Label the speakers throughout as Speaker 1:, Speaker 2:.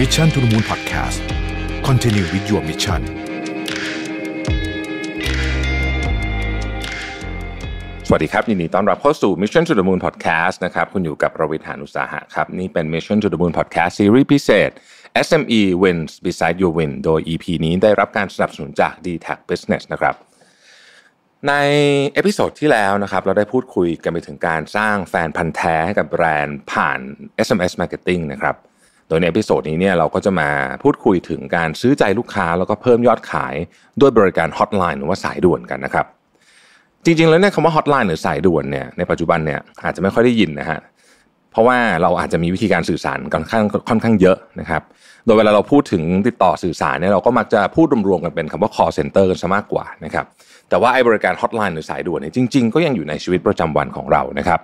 Speaker 1: มิชชั่นทุลมูลพอดแคสต์คอนเทนิววิดีโอมิชชั่นสวัสดีครับ ยินดีต้อนรับเข้าสู่ Mission to the Moon Podcast นะครับคุณอยู่กับประวิทยานุสาหะครับ นี่เป็น Mission to the Moon Podcast ซีรีส์พิเศษ SME Wins Beside Your Win โดย EP นี้ได้รับการสนับสนุนจาก d t a c Business นะครับ ในเอพิโซดที่แล้วนะครับเราได้พูดคุยกันไปถึงการสร้างแฟนพันธ์แท้ให้กับแบรนด์ผ่าน SMS Marketing นะครับโดยในเอพิโซดนี้เนี่ยเราก็จะมาพูดคุยถึงการซื้อใจลูกค้าแล้วก็เพิ่มยอดขายด้วยบริการฮอตไลน์หรือว่าสายด่วนกันนะครับ จริง ๆ แล้วเนี่ยคำว่าฮอตไลน์หรือสายด่วนเนี่ยในปัจจุบันเนี่ยอาจจะไม่ค่อยได้ยินนะฮะเพราะว่าเราอาจจะมีวิธีการสื่อสารกันค่อนข้างเยอะนะครับ โดยเวลาเราพูดถึงติดต่อสื่อสารเนี่ยเราก็มักจะพูดรวมๆกันเป็นคำว่า call center กันซะมากกว่านะครับแต่ว่าไอ้บริการฮอตไลน์หรือสายด่วนเนี่ยจริงๆก็ยังอยู่ในชีวิตประจำวันของเรานะครับ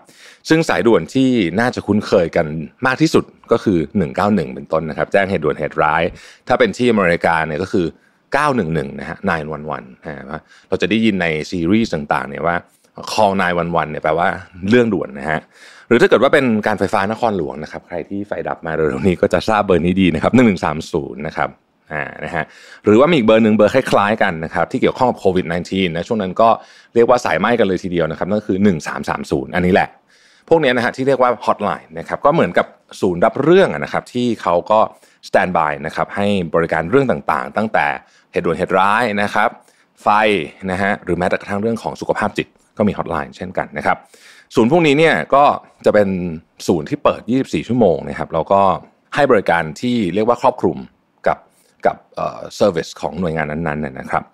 Speaker 1: ซึ่งสายด่วนที่น่าจะคุ้นเคยกันมากที่สุดก็คือ 191 เป็นต้นนะครับแจ้งเหตุด่วนเหตุร้ายถ้าเป็นที่อเมริกาเนี่ยก็คือ 911นะฮะ911นะฮะเราจะได้ยินในซีรีส์ต่างๆเนี่ยว่า call 911เนี่ยแปลว่าเรื่องด่วนนะฮะหรือถ้าเกิดว่าเป็นการไฟฟ้านครหลวงนะครับ ใครที่ไฟดับมาเร็วๆนี้ก็จะทราบเบอร์นี้ดีนะครับ1130นะครับอ่า นะฮะ หรือว่ามีอีกเบอร์หนึ่งเบอร์คล้าย ๆกันนะครับที่เกี่ยวข้องกับโควิด -19 นะ ช่วงนั้นก็เรียกว่าสายไหม้กันเลยทีเดียวนะครับ นั่นคือ 1330 อันนี้แหละ พวกนี้นะฮะที่เรียกว่าฮอตไลน์นะครับก็เหมือนกับศูนย์รับเรื่องนะครับที่เขาก็สแตนบายนะครับให้บริการเรื่องต่างๆ ตั้งแต่เหตุด่วนเหตุร้ายนะครับไฟนะฮะหรือแม้แต่กระทั่งเรื่องของสุขภาพจิตก็มีฮอตไลน์เช่นกันนะครับศูนย์พวกนี้เนี่ยก็จะเป็นศูนย์ที่เปิด 24 ชั่วโมงนะครับแล้วก็ให้บริการที่เรียกว่าครอบคลุมกับเซอร์วิสของหน่วยงานนั้นๆนะครับ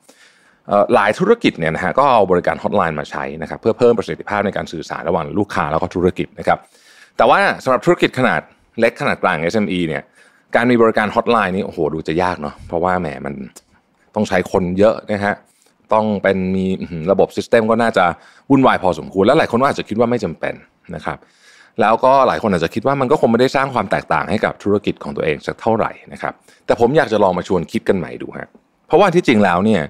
Speaker 1: หลายธุรกิจเนี่ยนะฮะก็เอาบริการฮอตไลน์มาใช้นะครับเพื่อเพิ่มประสิทธิภาพในการสื่อสารระหว่างลูกค้าแล้วก็ธุรกิจนะครับ แต่ว่าสำหรับธุรกิจขนาดเล็กขนาดกลาง SME เนี่ยการมีบริการฮอตไลน์นี่โอ้โหดูจะยากเนาะเพราะว่าแหมมันต้องใช้คนเยอะนะฮะต้องเป็นมีระบบซิสเต็มก็น่าจะวุ่นวายพอสมควรและหลายคนก็อาจจะคิดว่าไม่จำเป็นนะครับแล้วก็หลายคนอาจจะคิดว่ามันก็คงไม่ได้สร้างความแตกต่างให้กับธุรกิจของตัวเองสักเท่าไหร่นะครับ แต่ผมอยากจะลองมาชวนคิดกันใหม่ดูฮะเพราะว่าที่จริงแล้วเนี่ย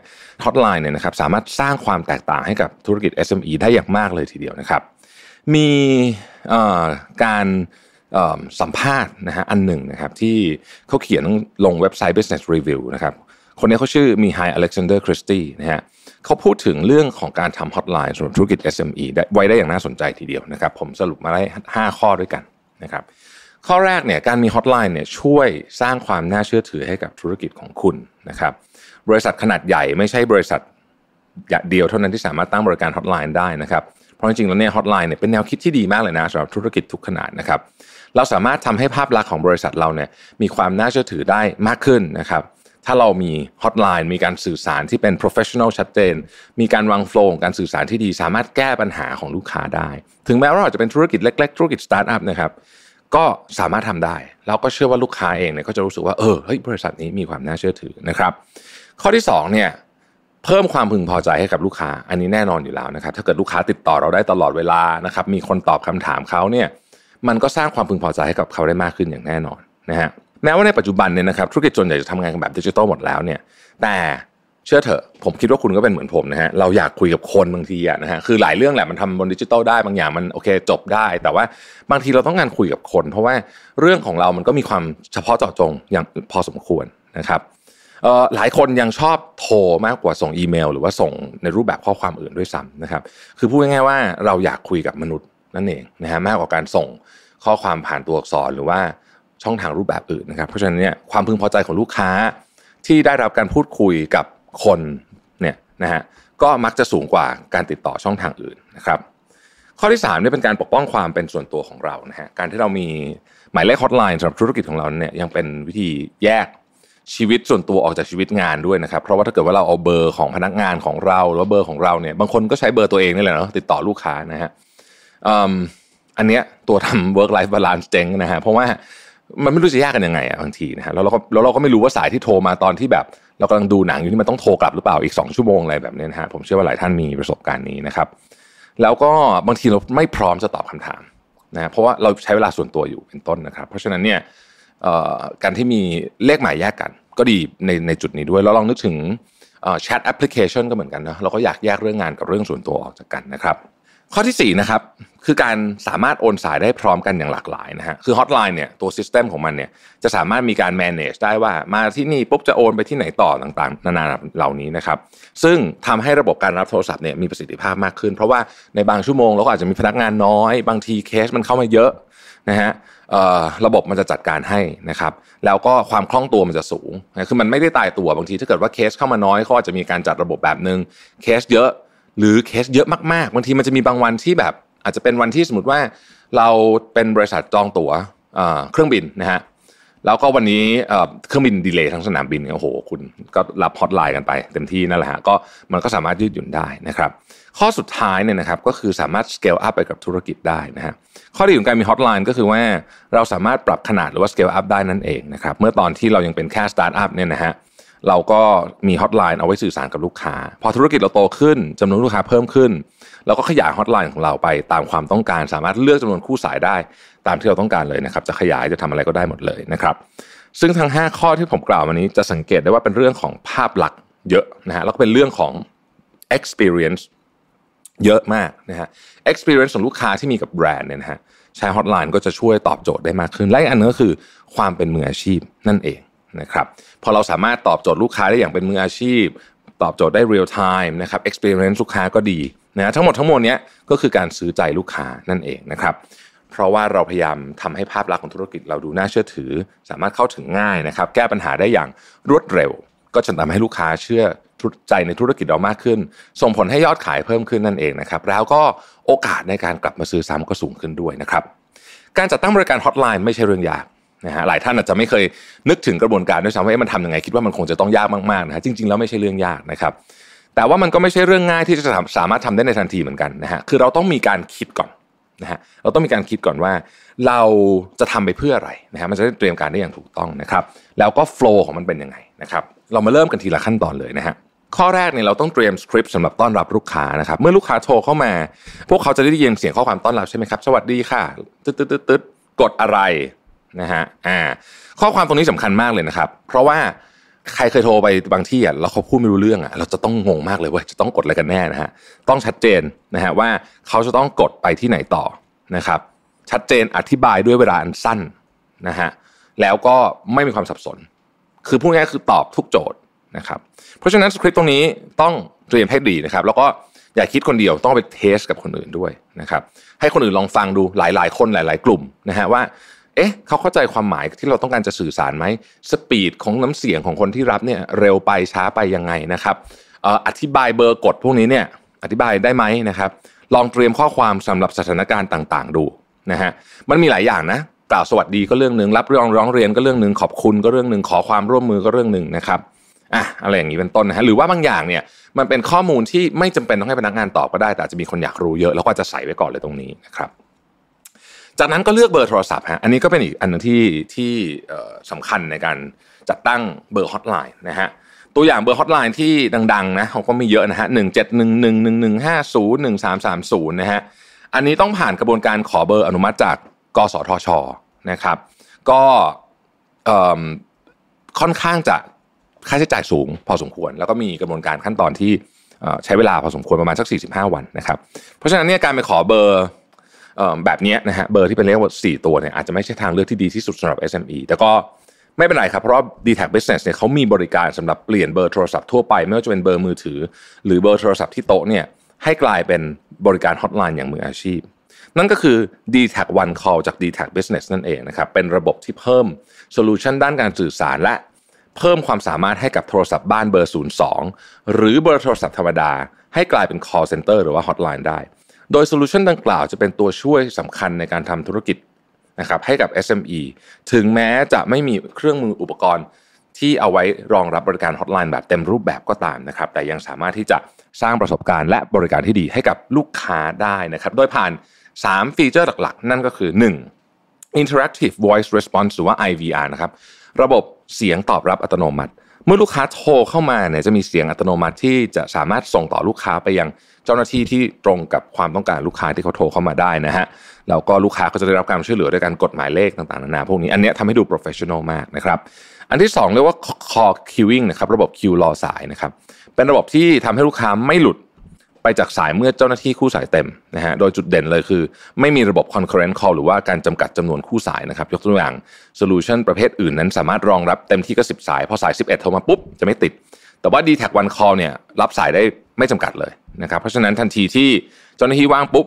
Speaker 1: ฮอตไลน์เนี่ยนะครับสามารถสร้างความแตกต่างให้กับธุรกิจ SME ได้อย่างมากเลยทีเดียวนะครับ มีการสัมภาษณ์นะฮะอันหนึ่งนะครับที่เขาเขียนลงเว็บไซต์ Business Review นะครับคนนี้เขาชื่อมีไฮ อเล็กซานเดอร์คริสตี้นะฮะเขาพูดถึงเรื่องของการทำฮอตไลน์สำหรับธุรกิจ SME ได้ไว้ได้อย่างน่าสนใจทีเดียวนะครับ ผมสรุปมาได้ 5 ข้อด้วยกันนะครับข้อแรกเนี่ยการมีฮอตไลน์เนี่ยช่วยสร้างความน่าเชื่อถือให้กับธุรกิจของคุณนะครับบริษัทขนาดใหญ่ไม่ใช่บริษัทเดียวเท่านั้นที่สามารถตั้งบริการฮอตไลน์ได้นะครับเพราะจริงๆแล้วเนี่ยฮอตไลน์เนี่ยเป็นแนวคิดที่ดีมากเลยนะสำหรับธุรกิจทุกขนาดนะครับ เราสามารถทำให้ภาพลักษณ์ของบริษัทเราเนี่ยมีความน่าเชื่อถือได้มากขึ้นนะครับถ้าเรามีฮอตไลน์มีการสื่อสารที่เป็น professional ชัดเจนมีการวางโฟล์งการสื่อสารที่ดีสามารถแก้ปัญหาของลูกค้าได้ ถึงแม้ว่าเราจะเป็นธุรกิจเล็กๆธุรกิจสตาร์ทอัพนะครับก็สามารถทำได้เราก็เชื่อว่าลูกค้าเองเนี่ยก็จะรู้สึกว่าเออเฮ้ยบริษัทนี้มีความน่าเชื่อถือนะครับ ข้อที่ 2 เนี่ยเพิ่มความพึงพอใจให้กับลูกค้า อันนี้แน่นอนอยู่แล้วนะครับ ถ้าเกิดลูกค้าติดต่อเราได้ตลอดเวลานะครับมีคนตอบคำถามเขาเนี่ยมันก็สร้างความพึงพอใจให้กับเขาได้มากขึ้นอย่างแน่นอนนะฮะแม้ว่าในปัจจุบันเนี่ยนะครับธุรกิจจนใหญ่จะทำงานแบบดิจิตอลหมดแล้วเนี่ยแต่เชื่อเถอะผมคิดว่าคุณก็เป็นเหมือนผมนะฮะเราอยากคุยกับคนบางทีอะนะฮะคือหลายเรื่องแหละมันทำบนดิจิตอลได้บางอย่างมันโอเคจบได้ แต่ว่าบางทีเราต้องการคุยกับคน เพราะว่าเรื่องของเรามันก็มีความเฉพาะเจาะจงอย่างพอสมควรนะครับหลายคนยังชอบโทรมากกว่าส่งอีเมล หรือว่าส่งในรูปแบบข้อความอื่นด้วยซ้ำนะครับคือพูดง่ายๆว่าเราอยากคุยกับมนุษย์นั่นเองนะฮะมากกว่าการส่งข้อความผ่านตัวอักษรหรือว่าช่องทางรูปแบบอื่นนะครับ เพราะฉะนั้นเนี่ยความพึงพอใจของลูกค้าที่ได้รับการพูดคุยกับคนเนี่ยนะฮะก็มักจะสูงกว่าการติดต่อช่องทางอื่นนะครับข้อที่3เนี่ยเป็นการปกป้องความเป็นส่วนตัวของเรานะฮะการที่เรามีหมายเลขฮอตไลน์สำหรับธุรกิจของเราเนี่ยยังเป็นวิธีแยกชีวิตส่วนตัวออกจากชีวิตงานด้วยนะครับเพราะว่าถ้าเกิดว่าเราเอาเบอร์ ของพนักงานของเราหรือว่าเบอร์ของเราเนี่ยบางคนก็ใช้เบอร์ตัวเองนี่แหละเนาะติดต่อลูกค้านะฮะอันเนี้ยตัวทำ work life balance เจ๊งนะฮะเพราะว่ามันไม่รู้จะยากกันยังไงอะบางทีนะฮะแล้วเราก็แล้วเราก็ไม่รู้ว่าสายที่โทรมาตอนที่แบบ เรากำลังดูหนังอยู่ที่มันต้องโทรกลับหรือเปล่าอีก 2 ชั่วโมงอะไรแบบนี้นะฮะผมเชื่อว่าหลายท่านมีประสบการณ์นี้นะครับแล้วก็บางทีเราไม่พร้อมจะตอบคำถามนะเพราะว่าเราใช้เวลาส่วนตัวอยู่เป็นต้นนะครับ เพราะฉะนั้นเนี่ยการที่มีเลขหมายแยกกัน ก็ดีในในจุดนี้ด้วยแล้วลองนึกถึงแชทแอปพลิเคชันก็เหมือนกันนะเราก็อยากแยกเรื่องงานกับเรื่องส่วนตัวออกจากกันนะครับข้อที่4นะครับคือการสามารถโอนสายได้พร้อมกันอย่างหลากหลายนะฮะคือฮอตไลน์เนี่ยตัวซิสเต็มของมันเนี่ยจะสามารถมีการ manage ได้ว่ามาที่นี่ปุ๊บจะโอนไปที่ไหนต่อต่างๆนานาเหล่านี้นะครับซึ่งทำให้ระบบการรับโทรศัพท์เนี่ยมีประสิทธิภาพมากขึ้น เพราะว่าในบางชั่วโมงเราก็อาจจะมีพนักงานน้อย บางทีเคสมันเข้ามาเยอะนะฮะระบบมันจะจัดการให้นะครับแล้วก็ความคล่องตัวมันจะสูงคือมันไม่ได้ตายตัวบางทีถ้าเกิดว่าเคสเข้ามาน้อยเขาอาจจะมีการจัดระบบแบบหนึ่งเคสเยอะหรือเคสเยอะมากๆบางทีมันจะมีบางวันที่แบบอาจจะเป็นวันที่สมมติว่าเราเป็นบริษัทจองตั๋วเครื่องบินนะฮะแล้วก็วันนี้เครื่องบินดีเลย์ทั้งสนามบินโอ้โหคุณก็รับฮอตไลน์กันไปเต็มที่นั่นแหละฮะก็มันก็สามารถยืดหยุ่นได้นะครับข้อสุดท้ายเนี่ยนะครับก็คือสามารถสเกลอัพไปกับธุรกิจได้นะฮะข้อดีของการมีฮอตไลน์ก็คือว่าเราสามารถปรับขนาดหรือว่าสเกลอัพได้นั่นเองนะครับเมื่อตอนที่เรายังเป็นแค่สตาร์ทอัพเนี่ยนะฮะเราก็มีฮอตไลน์เอาไว้สื่อสารกับลูกค้าพอธุรกิจเราโตขึ้น จำนวนลูกค้าเพิ่มขึ้นเราก็ขยายฮอตไลน์ของเราไปตามความต้องการสามารถเลือกจำนวนคู่สายได้ ตามที่เราต้องการเลยนะครับจะขยายจะทำอะไรก็ได้หมดเลยนะครับซึ่งทั้ง 5 ข้อที่ผมกล่าววันนี้จะสังเกตได้ว่าเป็นเรื่องของภาพลักษณ์เยอะนะฮะแล้วก็เป็นเรื่องของ experience เยอะมากนะฮะ experience ของลูกค้าที่มีกับแบรนด์เนี่ยนะฮะใช้ฮอตไลน์ก็จะช่วยตอบโจทย์ได้มากขึ้นและอีกอันนึงก็คือความเป็นมืออาชีพนั่นเองนะครับพอเราสามารถตอบโจทย์ลูกค้าได้อย่างเป็นมืออาชีพ ตอบโจทย์ได้เรียลไทม์นะครับ experience ลูกค้าก็ดีนะทั้งหมดทั้งมวลนี้ก็คือการซื้อใจลูกค้านั่นเองนะครับเพราะว่าเราพยายามทำให้ภาพลักษณ์ของธุรกิจเราดูน่าเชื่อถือ สามารถเข้าถึงง่ายนะครับแก้ปัญหาได้อย่างรวดเร็ว ก็จะทำให้ลูกค้าเชื่อใจในธุรกิจเรามากขึ้น ส่งผลให้ยอดขายเพิ่มขึ้นนั่นเองนะครับแล้วก็โอกาสในการกลับมาซื้อซ้ำก็สูงขึ้นด้วยนะครับการจัดตั้งบริการฮอตไลน์ไม่ใช่เรื่องยากนะฮะหลายท่านอาจจะไม่เคยนึกถึงกระบวนการด้วยซ้ำว่ามันทำยังไงคิดว่ามันคงจะต้องยากมากๆนะฮะจริงๆแล้วไม่ใช่เรื่องยากนะครับแต่ว่ามันก็ไม่ใช่เรื่องง่ายที่จะสามารถทำได้ในทันทีเหมือนกันนะฮะคือเราต้องมีการคิดก่อนนะฮะเราต้องมีการคิดก่อนว่า เราจะทำไปเพื่ออะไรนะฮะมันจะได้เตรียมการได้อย่างถูกต้องนะครับแล้วก็โฟล์ของมันเป็นยังไงนะครับเรามาเริ่มกันทีละขั้นตอนเลยนะฮะข้อแรกเนี่ยเราต้องเตรียมสคริปต์สำหรับต้อนรับลูกค้านะครับเมื่อลูกค้าโทรเข้ามา พวกเขาจะได้ยินเสียงข้อความต้อนรับใช่ไหมครับสวัสดีค่ะตึ๊ดตึ๊ดตึ๊ดกดอะไรนะฮะ อ่า ข้อความตรงนี้สำคัญมากเลยนะครับ เพราะว่าใครเคยโทรไปบางที่อ่ะแล้วเขาพูดไม่รู้เรื่องอ่ะ เราจะต้องงงมากเลยว่าจะต้องกดอะไรกันแน่นะฮะ ต้องชัดเจนนะฮะว่าเขาจะต้องกดไปที่ไหนต่อนะครับ ชัดเจน อธิบายด้วยเวลาอันสั้นนะฮะ แล้วก็ไม่มีความสับสน คือพูดง่ายคือตอบทุกโจทย์นะครับ เพราะฉะนั้นสคริปต์ตรงนี้ต้องเตรียมให้ดีนะครับ แล้วก็อย่าคิดคนเดียว ต้องไปเทสกับคนอื่นด้วยนะครับ ให้คนอื่นลองฟังดู หลายๆคน หลายๆกลุ่มนะฮะว่าเอ๊ะเขาเข้าใจความหมายที่เราต้องการจะสื่อสารไหมสปีดของน้ำเสียงของคนที่รับเนี่ยเร็วไปช้าไปยังไงนะครับ อธิบายเบอร์กดพวกนี้เนี่ยอธิบายได้ไหมนะครับ ลองเตรียมข้อความสำหรับสถานการณ์ต่าง ๆ ดูนะฮะ มันมีหลายอย่างนะ กล่าวสวัสดีก็เรื่องหนึ่งรับเรื่องร้องเรียนก็เรื่องหนึ่งขอบคุณก็เรื่องหนึ่งขอความร่วมมือก็เรื่องหนึ่งนะครับ อ่ะอะไรอย่างนี้เป็นต้นนะฮะ หรือว่าบางอย่างเนี่ยมันเป็นข้อมูลที่ไม่จำเป็นต้องให้พนักงานตอบก็ได้ แต่จะมีคนอยากรู้เยอะแล้วก็จะใส่ไว้ก่อนเลยตรงนี้นะครับจากนั้นก็เลือกเบอร์โทรศัพท์ฮะ อันนี้ก็เป็นอีกอันนึงที่ที่สำคัญในการจัดตั้งเบอร์ฮอตไลน์นะฮะตัวอย่างเบอร์ฮอตไลน์ที่ดังๆนะเขาก็มีเยอะนะฮะหนึ่งเจ็ดหนึ่งหนึ่งหนึ่งหนึ่งห้าศูนย์หนึ่งสามสามศูนย์นะฮะอันนี้ต้องผ่านกระบวนการขอเบอร์อนุมัติจากกสทชนะครับก็ค่อนข้างจะค่าใช้จ่ายสูงพอสมควร แล้วก็มีกระบวนการขั้นตอนที่ใช้เวลาพอสมควรประมาณสัก 45 วันนะครับ เพราะฉะนั้นเนี่ยการไปขอเบอร์แบบนี้นะฮะเบอร์ที่เป็นเลขวสี่ตัวเนี่ยอาจจะไม่ใช่ทางเลือกที่ดีที่สุดสำหรับ SME แต่ก็ไม่เป็นไรครับเพราะดีแ d t a c Business เนี่ยเขามีบริการสำหรับเปลี่ยนเบอร์โทรศัพท์ทั่วไปไม่ว่าจะเป็นเบอร์มือถือหรือเบอร์โทรศัพท์ที่โต๊ะเนี่ยให้กลายเป็นบริการฮอตไลน์อย่างมืออาชีพนั่นก็คือ d t a c One Call จาก d t a c Business นั่นเองนะครับเป็นระบบที่เพิ่มโซลูชันด้านการสื่อสารและ เพิ่มความสามารถให้กับโทรศัพท์บ้านเบอร์02หรือเบอร์โทรศัพท์ธรรมดา ให้กลายเป็น call center หรือว่า hotline ได้โดยโซลูชันดังกล่าวจะเป็นตัวช่วยสำคัญในการทำธุรกิจนะครับให้กับ SME ถึงแม้จะไม่มีเครื่องมืออุปกรณ์ที่เอาไว้รองรับบริการฮอตไลน์แบบเต็มรูปแบบก็ตามนะครับแต่ยังสามารถที่จะสร้างประสบการณ์และบริการที่ดีให้กับลูกค้าได้นะครับโดยผ่าน 3 ฟีเจอร์หลักๆ นั่นก็คือ 1. Interactive Voice Response หรือว่า IVR นะครับระบบเสียงตอบรับอัตโนมัติเมื่อลูกค้าโทรเข้ามาเนี่ยจะมีเสียงอัตโนมัติที่จะสามารถส่งต่อลูกค้าไปยังเจ้าหน้าที่ที่ตรงกับความต้องการลูกค้าที่เขาโทรเข้ามาได้นะฮะแล้วก็ลูกค้าก็จะได้รับการช่วยเหลือ ด้วยการกดหมายเลขต่างๆนานาพวกนี้อันนี้ทำให้ดูโปรเฟชชั่นอลมากนะครับอันที่ 2 เรียกว่า call queuing นะครับระบบคิวรอสายนะครับเป็นระบบที่ทำให้ลูกค้าไม่หลุดไปจากสายเมื่อเจ้าหน้าที่คู่สายเต็มนะฮะ โดยจุดเด่นเลยคือ ไม่มีระบบ concurrent call หรือว่าการจำกัดจำนวนคู่สายนะครับ ยกตัวอย่างโซลูชันประเภทอื่นนั้นสามารถรองรับเต็มที่ก็10สายพอสาย 11โทรมาปุ๊บ จะไม่ติด แต่ว่า d t a c one call เนี่ยรับสายได้ไม่จำกัดเลยนะครับ เพราะฉะนั้นทันทีที่เจ้าหน้าที่ว่างปุ๊บ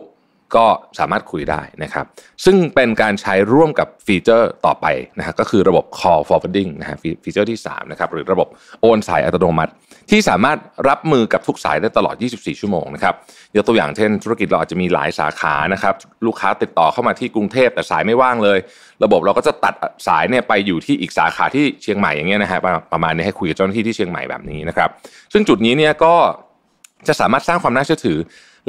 Speaker 1: ก็สามารถคุยได้นะครับ ซึ่งเป็นการใช้ร่วมกับฟีเจอร์ต่อไปนะฮะก็คือระบบ call forwarding นะฮะฟีเจอร์ที่3นะครับหรือระบบโอนสายอัตโนมัติที่สามารถรับมือกับทุกสายได้ตลอด 24 ชั่วโมงนะครับยกตัวอย่างเช่นธุรกิจเราอาจจะมีหลายสาขานะครับลูกค้าติดต่อเข้ามาที่กรุงเทพแต่สายไม่ว่างเลย ระบบเราก็จะตัดสายเนี่ยไปอยู่ที่อีกสาขาที่เชียงใหม่อย่างเงี้ยนะฮะประมาณนี้ให้คุยกับเจ้าหน้าที่ที่เชียงใหม่แบบนี้นะครับซึ่งจุดนี้เนี่ยก็จะสามารถสร้างความน่าเชื่อถือ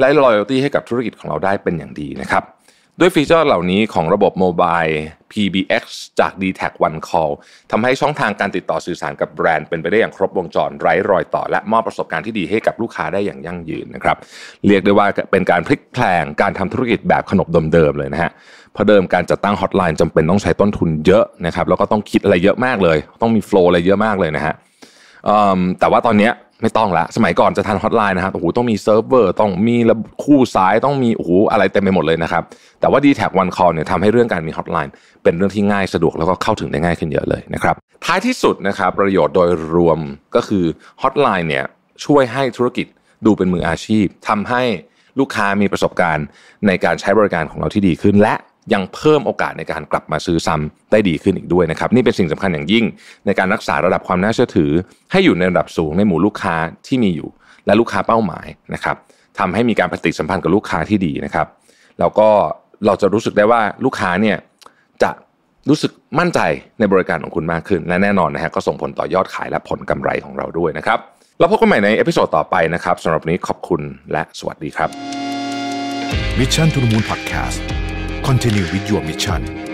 Speaker 1: และอยั a l t y ให้กับธุรกิจของเราได้เป็นอย่างดีนะครับด้วยฟีเจอร์เหล่านี้ของระบบโมบาย PBX จาก d t a c One Call ทำให้ช่องทางการติดต่อสื่อสารกับแบรนด์เป็นไปได้อย่างครบวงจรไร้รอยต่อ และมอบประสบการณ์ที่ดีให้กับลูกค้าได้อย่างยั่งยืนนะครับเรียกได้ว่าเป็นการพลิกแพลงการทำธุรกิจแบบขนบเดิมเลยนะฮะเพราะเดิมการจัดตั้งฮอตไลน์จำเป็นต้องใช้ต้นทุนเยอะนะครับแล้วก็ต้องคิดอะไรเยอะมากเลย ต้องมีโฟล์อะไรเยอะมากเลยนะฮะแต่ว่าตอนนี้ไม่ต้องละสมัยก่อนจะทันฮอตไลน์นะครับโอ้โหต้องมีเซิร์ฟเวอร์ต้องมีระคู่สาย ต้องมีโอ้โหอะไรเต็มไปหมดเลยนะครับแต่ว่า d t แท็กวันคอเนี่ยทำให้เรื่องการมีฮอตไลน์เป็นเรื่องที่ง่ายสะดวกแล้วก็เข้าถึงได้ง่ายขึ้นเยอะเลยนะครับท้ายที่สุดนะครับประโยชน์โดยรวมก็คือฮอตไลน์เนี่ยช่วยให้ธุรกิจดูเป็นมืออาชีพทำให้ลูกค้ามีประสบการณ์ในการใช้บริการของเราที่ดีขึ้นและยังเพิ่มโอกาสในการกลับมาซื้อซ้ำได้ดีขึ้นอีกด้วยนะครับนี่เป็นสิ่งสำคัญอย่างยิ่ง ในการรักษาระดับความน่าเชื่อถือ ให้อยู่ในระดับสูงในหมู่ลูกค้าที่มีอยู่ และลูกค้าเป้าหมายนะครับทำให้มีการปฏิสัมพันธ์กับลูกค้าที่ดีนะครับแล้วก็เราจะรู้สึกได้ว่าลูกค้าเนี่ยจะรู้สึกมั่นใจในบริการของคุณมากขึ้น และแน่นอนนะฮะก็ส่งผลต่อยอดขายและผลกำไรของเราด้วยนะครับเราพบกันใหม่ในเอพิโซดต่อไปนะครับสำหรับนี้ขอบคุณและสวัสดีครับ Mission to the Moon Podcast Continue with your mission.